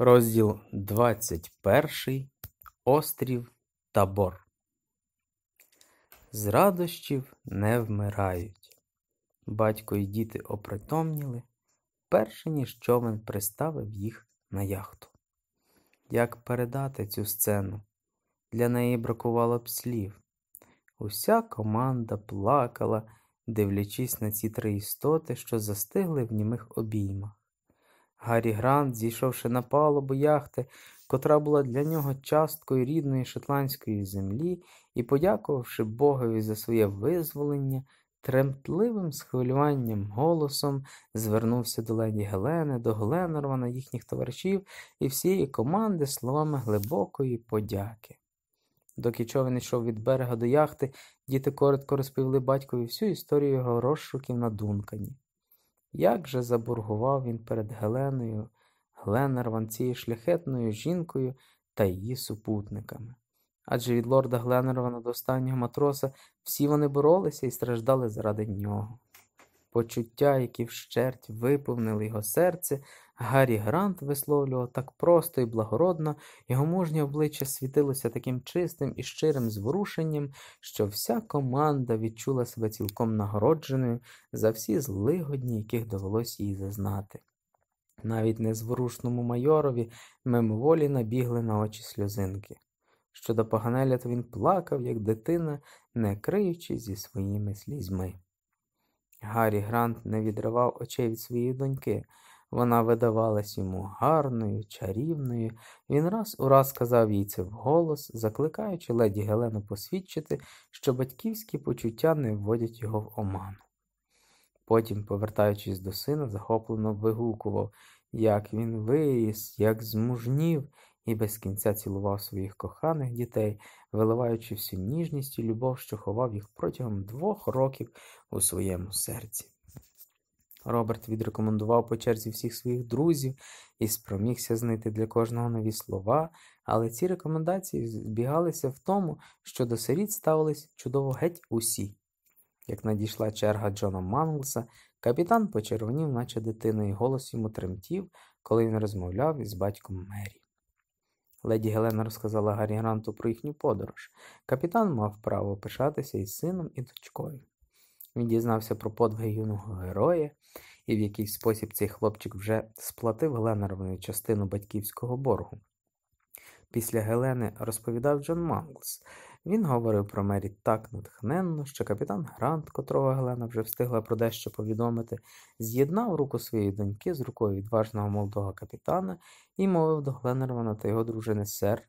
Розділ 21 Острів Табор. З радощів не вмирають. Батько і діти опритомніли, перше ніж човен приставив їх на яхту. Як передати цю сцену? Для неї бракувало б слів. Уся команда плакала, дивлячись на ці три істоти, що застигли в німих обіймах. Гаррі Грант, зійшовши на палубу яхти, котра була для нього часткою рідної шотландської землі, і, подякувавши Богові за своє визволення, тремтливим схвилюванням голосом звернувся до леді Гелени, до Гленорвана, їхніх товаришів і всієї команди словами глибокої подяки. Доки човен йшов від берега до яхти, діти коротко розповіли батькові всю історію його розшуків на Дункані. Як же забургував він перед Геленою, Гленерван цією шляхетною жінкою та її супутниками. Адже від лорда Гленервана до останнього матроса всі вони боролися і страждали заради нього. Почуття, які вщерть виповнили його серце, Гаррі Грант висловлював так просто і благородно, його мужнє обличчя світилося таким чистим і щирим зворушенням, що вся команда відчула себе цілком нагородженою за всі злигодні, яких довелось їй зазнати. Навіть незворушному майорові мимоволі набігли на очі сльозинки. Щодо Паганеля, то він плакав, як дитина, не криючись зі своїми слізьми. Гаррі Грант не відривав очей від своєї доньки. Вона видавалась йому гарною, чарівною. Він раз у раз казав їй це вголос, закликаючи леді Гелену посвідчити, що батьківські почуття не вводять його в оману. Потім, повертаючись до сина, захоплено вигукував, як він виріс, як змужнів, і без кінця цілував своїх коханих дітей, виливаючи всю ніжність і любов, що ховав їх протягом двох років у своєму серці. Роберт відрекомендував по черзі всіх своїх друзів і спромігся знайти для кожного нові слова, але ці рекомендації збігалися в тому, що до сиріт ставились чудово геть усі. Як надійшла черга Джона Манглса, капітан почервонів, наче дитина, і голос йому тремтів, коли він розмовляв із батьком Мері. Леді Гелена розказала Гаррі Гранту про їхню подорож. Капітан мав право пишатися із сином і дочкою. Він дізнався про подвиги юного героя, і в якийсь спосіб цей хлопчик вже сплатив Гленарові частину батьківського боргу після Гелени розповідав Джон Манглс. Він говорив про Мері так натхненно, що капітан Грант, котрого Гелена вже встигла про дещо повідомити, з'єднав руку своєї доньки з рукою відважного молодого капітана і мовив до Гленервана та його дружини сер,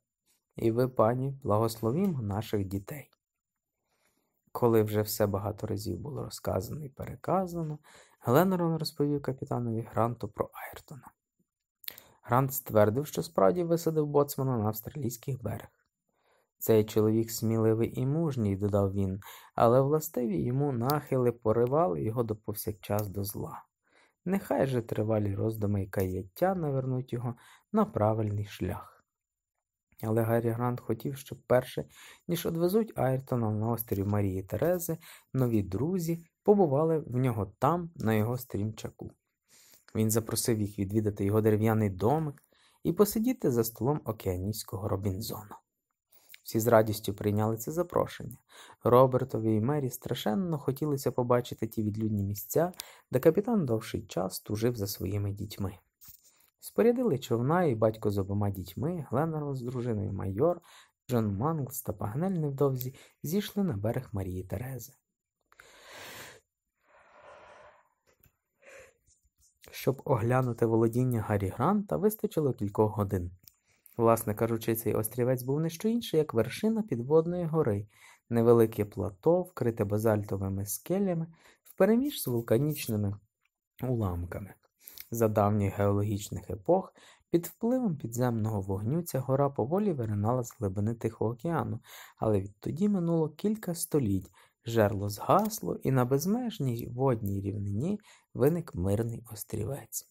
і ви, пані, благословімо наших дітей. Коли вже все багато разів було розказано і переказано, Гленерон розповів капітанові Гранту про Айртона. Грант ствердив, що справді висадив боцмана на австралійських берег. Цей чоловік сміливий і мужній, додав він, але властиві йому нахили поривали його до повсякчас до зла. Нехай же тривалі роздуми й каяття навернуть його на правильний шлях. Але Гаррі Грант хотів, щоб перше, ніж одвезуть Айртона на острів Марії Терези, нові друзі побували в нього там, на його стрімчаку. Він запросив їх відвідати його дерев'яний домик і посидіти за столом океанійського Робінзона. Всі з радістю прийняли це запрошення. Робертові і Мері страшенно хотілося побачити ті відлюдні місця, де капітан довший час тужив за своїми дітьми. Спорядили човна і батько з обома дітьми, Гленнерл з дружиною майор, Джон Манглс та Пагнель невдовзі зійшли на берег Марії Терези. Щоб оглянути володіння Гаррі Гранта, вистачило кількох годин. Власне кажучи, цей острівець був не що інше, як вершина підводної гори, невелике плато, вкрите базальтовими скелями, впереміж з вулканічними уламками. За давніх геологічних епох, під впливом підземного вогню ця гора поволі виринала з глибини Тихого океану, але відтоді минуло кілька століть, Жерло згасло, і на безмежній водній рівнині виник мирний острівець.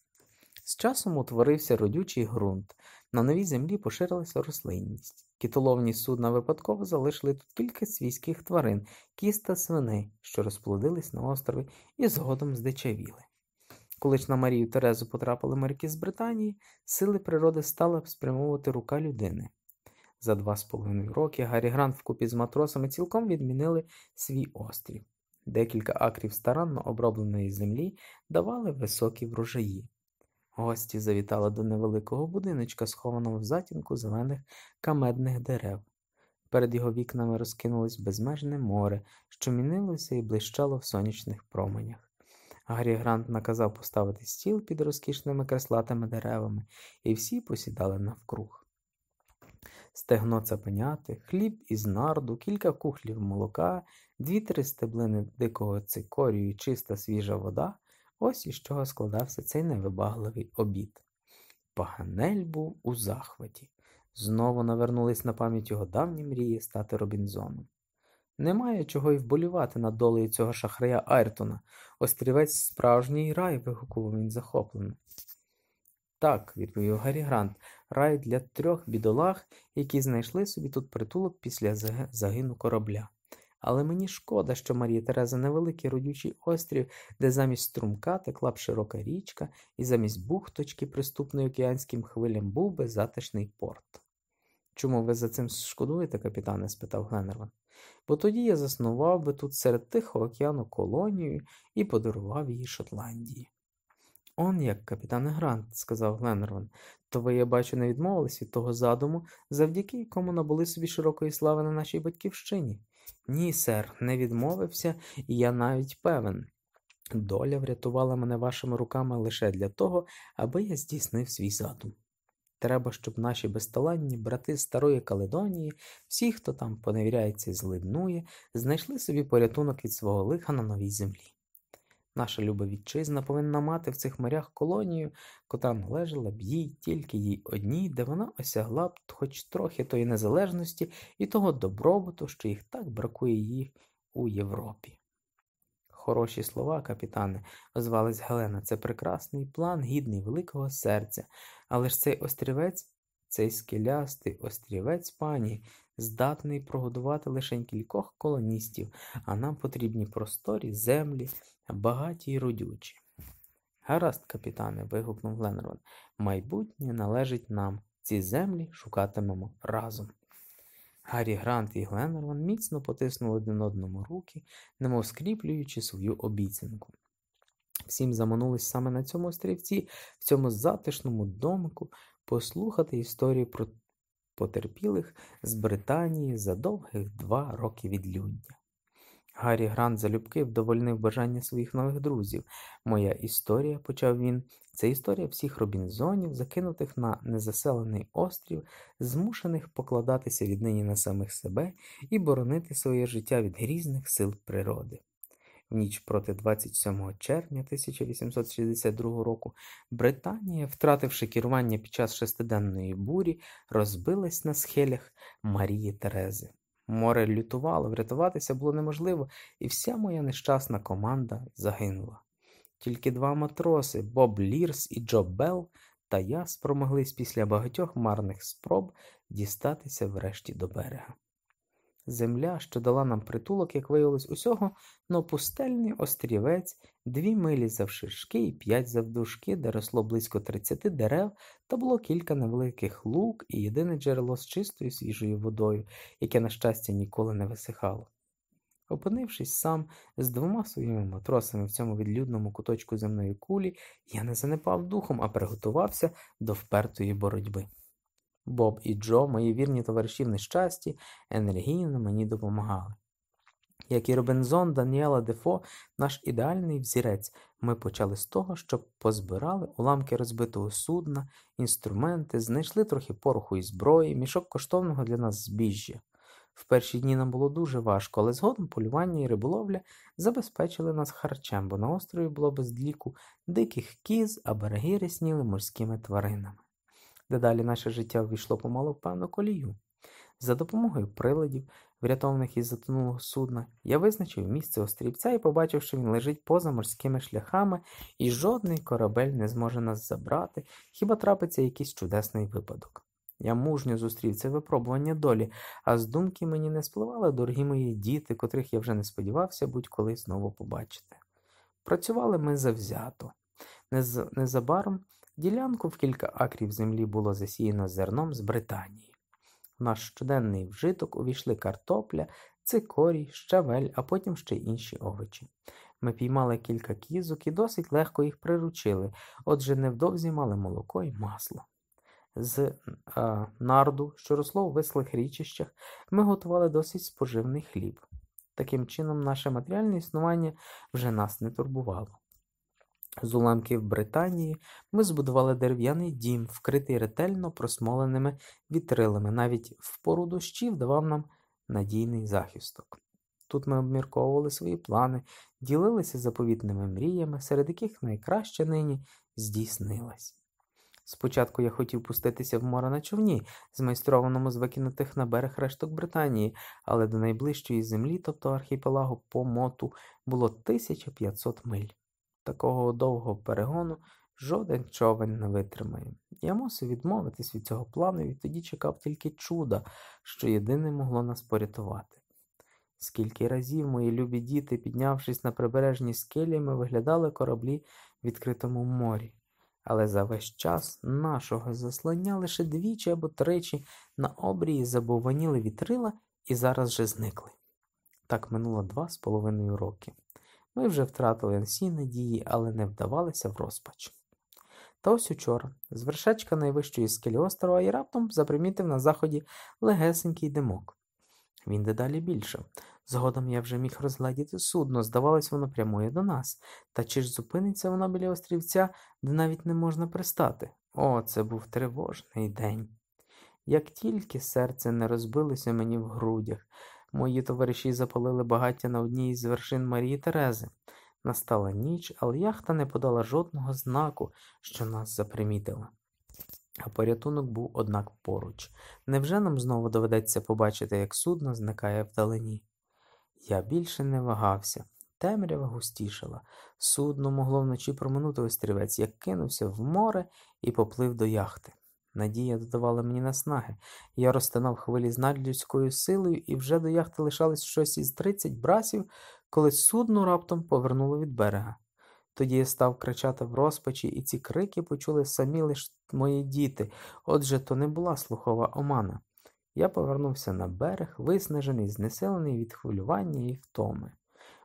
З часом утворився родючий ґрунт, на новій землі поширилася рослинність. Кітоловні судна випадково залишили тут кілька свійських тварин, кіз та свини, що розплодились на острові і згодом здичавіли. Коли ж на Марію Терезу потрапили моряки з Британії, сили природи стали б спрямовувати рука людини. За два з половиною роки Гаррі Грант вкупі з матросами цілком відмінили свій острів. Декілька акрів старанно обробленої землі давали високі врожаї. Гості завітали до невеликого будиночка, схованого в затінку зелених камедних дерев. Перед його вікнами розкинулось безмежне море, що мінилося і блищало в сонячних променях. Гаррі Грант наказав поставити стіл під розкішними креслатими деревами, і всі посідали навкруг стегно цапеняти, хліб із нарду, кілька кухлів молока, дві-три стеблини дикого цикорію і чиста свіжа вода ось із чого складався цей невибагливий обід. Паганель був у захваті. Знову навернулись на пам'ять його давні мрії стати Робінзоном. Немає чого й вболівати над долею цього шахрая Айртона, острівець справжній рай, вигукував він захоплений. Так, відповів Гаррі Грант, рай для трьох бідолах, які знайшли собі тут притулок після загину корабля. Але мені шкода, що Марія Тереза невеликий родючий острів, де замість струмка текла б широка річка, і замість бухточки, приступної океанським хвилям, був би затишний порт. Чому ви за цим шкодуєте, капітане? спитав Гленерван. Бо тоді я заснував би тут серед Тихого океану колонію і подарував її Шотландії. Он, як капітан Грант, сказав Гленнерван, то ви, я бачу, не відмовились від того задуму, завдяки якому набули собі широкої слави на нашій батьківщині. Ні, сер, не відмовився, і я навіть певен. Доля врятувала мене вашими руками лише для того, аби я здійснив свій задум. Треба, щоб наші безталанні брати старої Каледонії, всі, хто там поневіряється і злиднує, знайшли собі порятунок від свого лиха на новій землі. Наша люба вітчизна повинна мати в цих морях колонію, котра належала б їй тільки їй одній, де вона осягла б хоч трохи тої незалежності і того добробуту, що їх так бракує їх у Європі. Хороші слова, капітане, озвалась Гелена, це прекрасний план, гідний великого серця. Але ж цей острівець, цей скелястий острівець пані, здатний прогодувати лише кількох колоністів, а нам потрібні просторі, землі, багаті й родючі. Гаразд, капітане, вигукнув Ленрон, майбутнє належить нам. Ці землі шукатимемо разом. Гаррі Грант і Гленнерван міцно потиснули один одному руки, немов скріплюючи свою обіцянку. Всім заманулись саме на цьому острівці, в цьому затишному домику, послухати історію про потерпілих з Британії за довгих два роки відлюдня. Гаррі Грант залюбки вдовольнив бажання своїх нових друзів. Моя історія, почав він, це історія всіх Робінзонів, закинутих на незаселений острів, змушених покладатися віднині на самих себе і боронити своє життя від грізних сил природи ніч проти 27 червня 1862 року Британія, втративши керування під час шестиденної бурі, розбилась на схилях Марії Терези. Море лютувало, врятуватися було неможливо, і вся моя нещасна команда загинула. Тільки два матроси Боб Лірс і Джо Белл та я спромоглись після багатьох марних спроб дістатися врешті до берега. Земля, що дала нам притулок, як виявилось, усього, но пустельний острівець, дві милі завширшки і п'ять завдушки, де росло близько тридцяти дерев, та було кілька невеликих лук і єдине джерело з чистою свіжою водою, яке, на щастя, ніколи не висихало. Опинившись сам з двома своїми матросами в цьому відлюдному куточку земної кулі, я не занепав духом, а приготувався до впертої боротьби. Боб і Джо, мої вірні товариші в нещасті, енергійно мені допомагали. Як і Робензон Даніела Дефо, наш ідеальний взірець, ми почали з того, що позбирали уламки розбитого судна, інструменти, знайшли трохи пороху і зброї, мішок коштовного для нас збіжжя. В перші дні нам було дуже важко, але згодом полювання і риболовля забезпечили нас харчем, бо на острові було безліку диких кіз, а береги рісніли морськими тваринами. Дедалі наше життя ввійшло помалу в певну колію. За допомогою приладів, врятованих із затонулого судна, я визначив місце острівця і побачив, що він лежить поза морськими шляхами, і жодний корабель не зможе нас забрати, хіба трапиться якийсь чудесний випадок. Я мужньо зустрів це випробування долі, а з думки мені не спливали дорогі мої діти, котрих я вже не сподівався будь-коли знову побачити. Працювали ми завзято. Незабаром Ділянку в кілька акрів землі було засіяно зерном з Британії. В наш щоденний вжиток увійшли картопля, цикорій, щавель, а потім ще інші овочі. Ми піймали кілька кізок і досить легко їх приручили, отже, невдовзі мали молоко і масло. З е, нарду, що росло у вислих річищах, ми готували досить споживний хліб. Таким чином, наше матеріальне існування вже нас не турбувало. З уламків Британії ми збудували дерев'яний дім, вкритий ретельно просмоленими вітрилами. Навіть в пору дощів давав нам надійний захисток. Тут ми обмірковували свої плани, ділилися заповітними мріями, серед яких найкраще нині здійснилось. Спочатку я хотів пуститися в море на човні, змайстрованому з викинутих на берег решток Британії, але до найближчої землі, тобто архіпелагу Помоту, було 1500 миль такого довгого перегону жоден човен не витримає. Я мусив відмовитись від цього плану і тоді чекав тільки чуда, що єдине могло нас порятувати. Скільки разів мої любі діти, піднявшись на прибережні скелі, ми виглядали кораблі в відкритому морі, але за весь час нашого заслання лише двічі або тричі на обрії забованіли вітрила і зараз же зникли. Так минуло два з половиною роки. Ми вже втратили всі надії, але не вдавалися в розпач. Та ось учора з вершечка найвищої скелі острова і раптом запримітив на заході легесенький димок. Він дедалі більше. Згодом я вже міг розгладіти судно, здавалось, воно прямує до нас. Та чи ж зупиниться воно біля острівця, де навіть не можна пристати? О, це був тривожний день. Як тільки серце не розбилося мені в грудях, Мої товариші запалили багаття на одній з вершин Марії Терези. Настала ніч, але яхта не подала жодного знаку, що нас запримітила. А порятунок був, однак, поруч. Невже нам знову доведеться побачити, як судно зникає вдалині? Я більше не вагався. Темрява густішала. Судно могло вночі проминути острівець, як кинувся в море і поплив до яхти. Надія додавала мені наснаги. Я розтинав хвилі з надлюдською силою, і вже до яхти лишалось щось із тридцять брасів, коли судно раптом повернуло від берега. Тоді я став кричати в розпачі, і ці крики почули самі лише мої діти, отже, то не була слухова омана. Я повернувся на берег, виснажений, знеселений від хвилювання і втоми.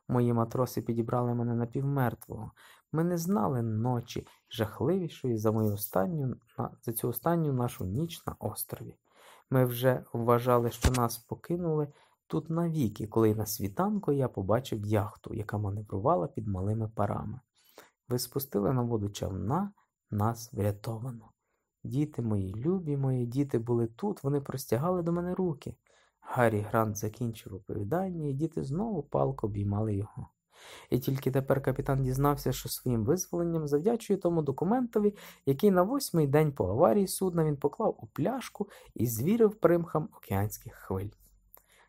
Мої матроси підібрали мене напівмертвого. Ми не знали ночі жахливішої за мою останню за цю останню нашу ніч на острові. Ми вже вважали, що нас покинули тут навіки, коли на світанку я побачив яхту, яка маневрувала під малими парами. Ви спустили на воду човна, нас врятовано. Діти мої, любі мої діти були тут, вони простягали до мене руки. Гаррі Грант закінчив оповідання, і діти знову палко обіймали його. І тільки тепер капітан дізнався, що своїм визволенням завдячує тому документові, який на восьмий день по аварії судна він поклав у пляшку і звірив примхам океанських хвиль.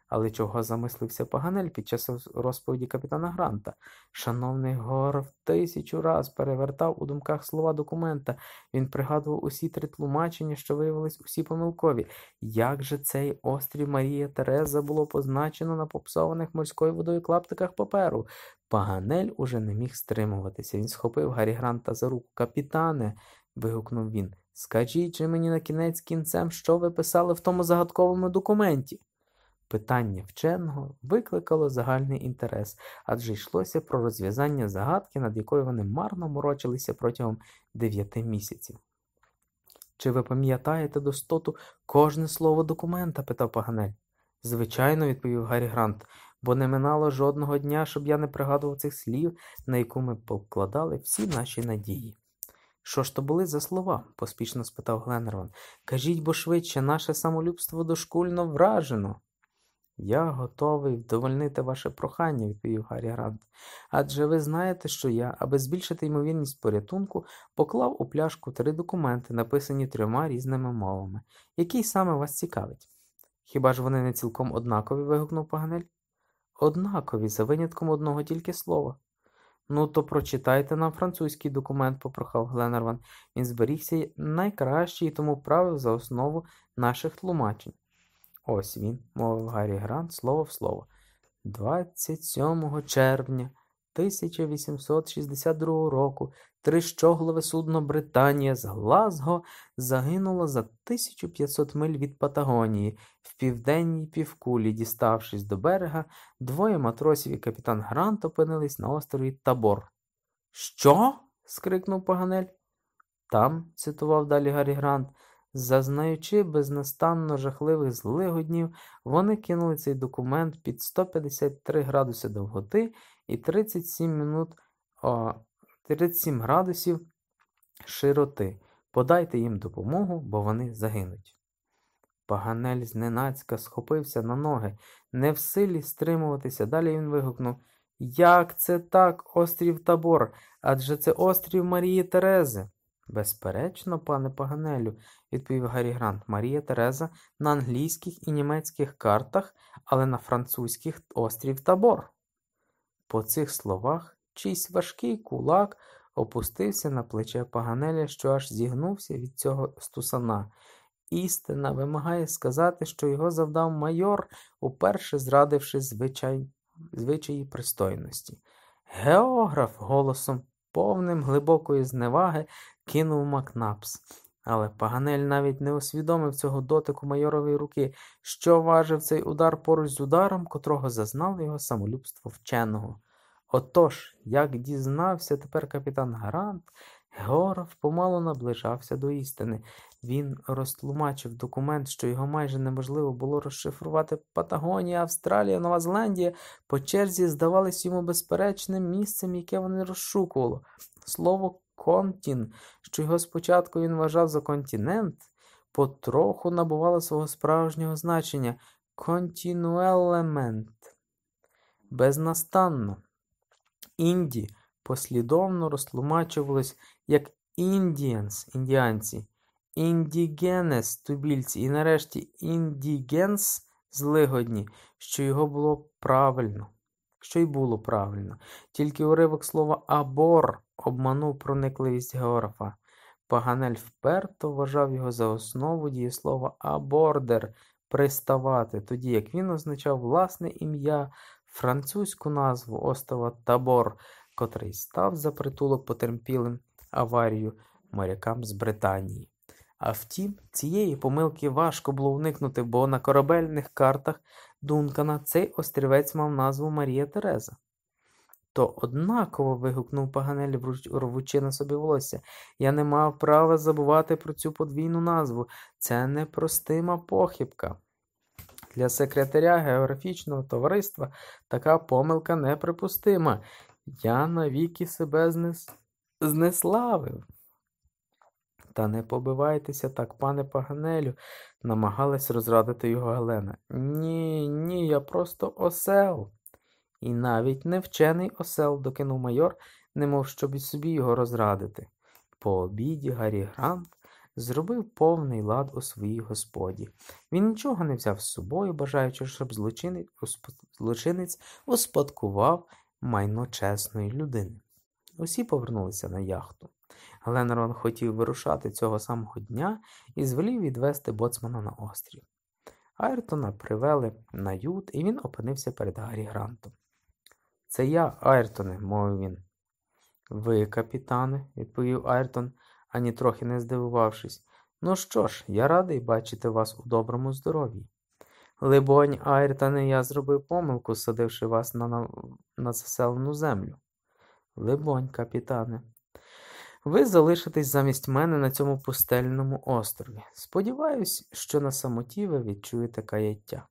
Але чого замислився Паганель під час розповіді капітана Гранта? Шановний Горов тисячу раз перевертав у думках слова документа. Він пригадував усі три тлумачення, що виявились усі помилкові. Як же цей острів Марія Тереза було позначено на попсованих морською водою клаптиках паперу? Паганель уже не міг стримуватися. Він схопив Гаррі Гранта за руку. Капітане. вигукнув він. Скажіть же мені на кінець кінцем, що ви писали в тому загадковому документі? Питання вченого викликало загальний інтерес, адже йшлося про розв'язання загадки, над якою вони марно морочилися протягом дев'яти місяців. Чи ви пам'ятаєте достоту кожне слово документа? питав Паганель. Звичайно, відповів Гаррі Грант, бо не минало жодного дня, щоб я не пригадував цих слів, на яку ми покладали всі наші надії. Що ж то були за слова? поспішно спитав Гленнерван. Кажіть бо швидше, наше самолюбство дошкульно вражено. Я готовий вдовольнити ваше прохання, відповів Гаррі Грант. Адже ви знаєте, що я, аби збільшити ймовірність порятунку, поклав у пляшку три документи, написані трьома різними мовами. Який саме вас цікавить? Хіба ж вони не цілком однакові? вигукнув Паганель. Однакові, за винятком одного тільки слова. Ну, то прочитайте нам французький документ, попрохав Гленарван, Він зберігся найкращий і тому правив за основу наших тлумачень. Ось він, мовив Гаррі Грант слово в слово. 27 червня 1862 року трищоглове судно Британія з Глазго загинуло за 1500 миль від Патагонії в південній півкулі, діставшись до берега, двоє матросів і капітан Грант опинились на острові Табор. Що? скрикнув Паганель. Там, цитував далі Гаррі Грант, Зазнаючи безнастанно жахливих злигоднів, вони кинули цей документ під 153 градуси довготи і 37 минут, о, 37 градусів широти. Подайте їм допомогу, бо вони загинуть. Паганель зненацька схопився на ноги, не в силі стримуватися. Далі він вигукнув Як це так, острів Табор? Адже це острів Марії Терези. Безперечно, пане Паганелю, відповів Гаррі Грант, Марія Тереза на англійських і німецьких картах, але на французьких острів Табор. По цих словах чийсь важкий кулак опустився на плече Паганеля, що аж зігнувся від цього стусана. Істина вимагає сказати, що його завдав майор, уперше зрадивши звичай... звичаї пристойності. Географ голосом. Повним глибокої зневаги кинув Макнапс. Але Паганель навіть не усвідомив цього дотику майорової руки, що важив цей удар поруч з ударом, котрого зазнало його самолюбство вченого. Отож, як дізнався тепер капітан Гарант, Георов помало наближався до істини. Він розтлумачив документ, що його майже неможливо було розшифрувати Патагонія, Австралія, Нова Зеландія, по черзі здавались йому безперечним місцем, яке вони розшукувало. Слово Контін, що його спочатку він вважав за континент, потроху набувало свого справжнього значення контінуелемент. Безнастанно. Інді послідовно розтлумачувалось як індієнс індіанці, індігенес тубільці і нарешті індігенс злигодні, що його було правильно, що й було правильно, тільки уривок слова абор обманув проникливість географа. Паганель вперто вважав його за основу дієслова абордер приставати, тоді як він означав власне ім'я, французьку назву острова Табор, котрий став за притулок потерпілим аварію морякам з Британії. А втім, цієї помилки важко було уникнути, бо на корабельних картах Дункана цей острівець мав назву Марія Тереза. То однаково. вигукнув Паганель, рвучи на собі волосся. Я не мав права забувати про цю подвійну назву. Це непростима похибка. Для секретаря географічного товариства така помилка неприпустима. Я навіки себе знес... знеславив. Та не побивайтеся так, пане Паганелю, намагалась розрадити його Галена. Ні, ні, я просто осел. І навіть невчений осел, докинув майор, немов щоб і собі його розрадити. По обіді Гаррі Грант зробив повний лад у своїй господі. Він нічого не взяв з собою, бажаючи, щоб злочинець успадкував майно чесної людини. Усі повернулися на яхту. Гленрон хотів вирушати цього самого дня і звелів відвести боцмана на острів. Айртона привели на ют, і він опинився перед Гаррі Грантом. Це я, Айртоне, мовив він. Ви, капітане, відповів Айртон, ані трохи не здивувавшись. Ну що ж, я радий бачити вас у доброму здоров'ї. Либонь, Айртоне, я зробив помилку, садивши вас на, на на, заселену землю. Либонь, капітане, ви залишитесь замість мене на цьому пустельному острові. Сподіваюсь, що на самоті ви відчуєте каяття.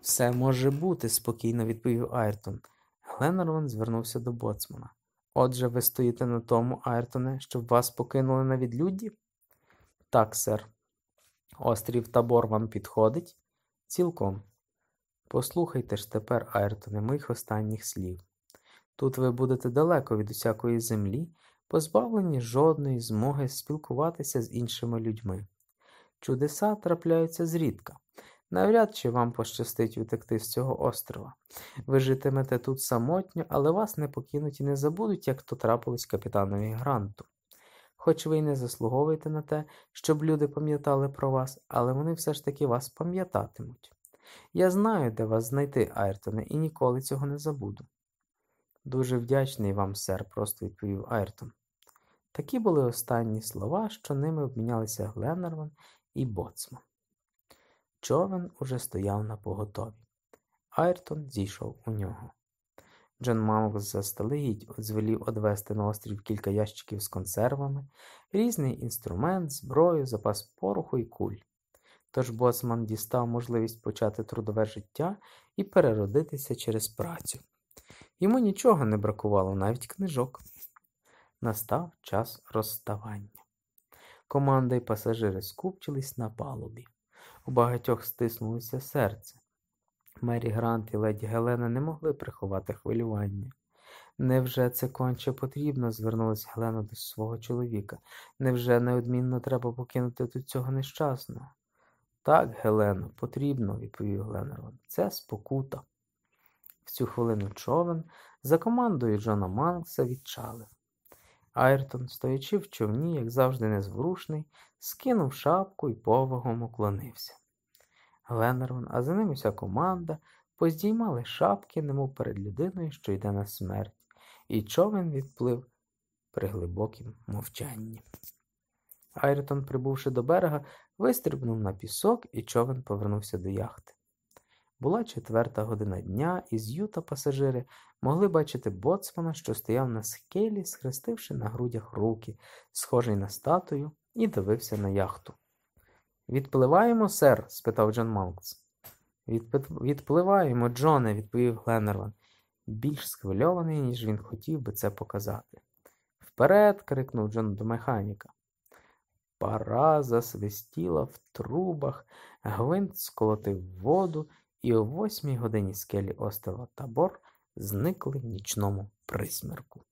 Все може бути, спокійно відповів Айртон. Гленарван звернувся до боцмана. Отже, ви стоїте на тому, Айртоне, щоб вас покинули на відлюдді? Так, сер. Острів табор вам підходить? Цілком. Послухайте ж тепер, Айртоне, моїх останніх слів. Тут ви будете далеко від усякої землі, позбавлені жодної змоги спілкуватися з іншими людьми. Чудеса трапляються зрідка, Навряд чи вам пощастить утекти з цього острова. Ви житимете тут самотньо, але вас не покинуть і не забудуть, як то трапилось капітанові гранту. Хоч ви й не заслуговуєте на те, щоб люди пам'ятали про вас, але вони все ж таки вас пам'ятатимуть. Я знаю, де вас знайти, Айртоне, і ніколи цього не забуду. Дуже вдячний вам, сер, просто відповів Айртон. Такі були останні слова, що ними обмінялися Гленнерман і Боцман. Човен уже стояв на поготові. Айртон зійшов у нього. Джон Манглс заздалегідь звелів одвести на острів кілька ящиків з консервами, різний інструмент, зброю, запас пороху і куль. Тож боцман дістав можливість почати трудове життя і переродитися через працю. Йому нічого не бракувало, навіть книжок. Настав час розставання. Команда і пасажири скупчились на палубі. У багатьох стиснулося серце. Мері Грант і леді Гелена не могли приховати хвилювання. Невже це конче потрібно? звернулася Гелена до свого чоловіка. Невже неодмінно треба покинути тут цього нещасного? Так, Гелено, потрібно, відповів Гленерон. Це спокута. В цю хвилину човен за командою Джона Манкса відчалив. Айртон, стоячи в човні, як завжди незворушний, скинув шапку і повагом уклонився. Гленарван, а за ним уся команда поздіймали шапки, немов перед людиною, що йде на смерть, і човен відплив при глибокім мовчанні. Айртон, прибувши до берега, вистрибнув на пісок, і човен повернувся до яхти. Була четверта година дня, і з юта пасажири могли бачити боцмана, що стояв на скелі, схрестивши на грудях руки, схожий на статую, і дивився на яхту. Відпливаємо, сер? спитав Джон Малкс. Відпливаємо, Джоне, відповів Гленнерван, більш схвильований, ніж він хотів би це показати. Вперед. крикнув Джон до механіка. Пара засвистіла в трубах, гвинт сколотив воду, і о восьмій годині скелі острова Табор зникли в нічному присмірку.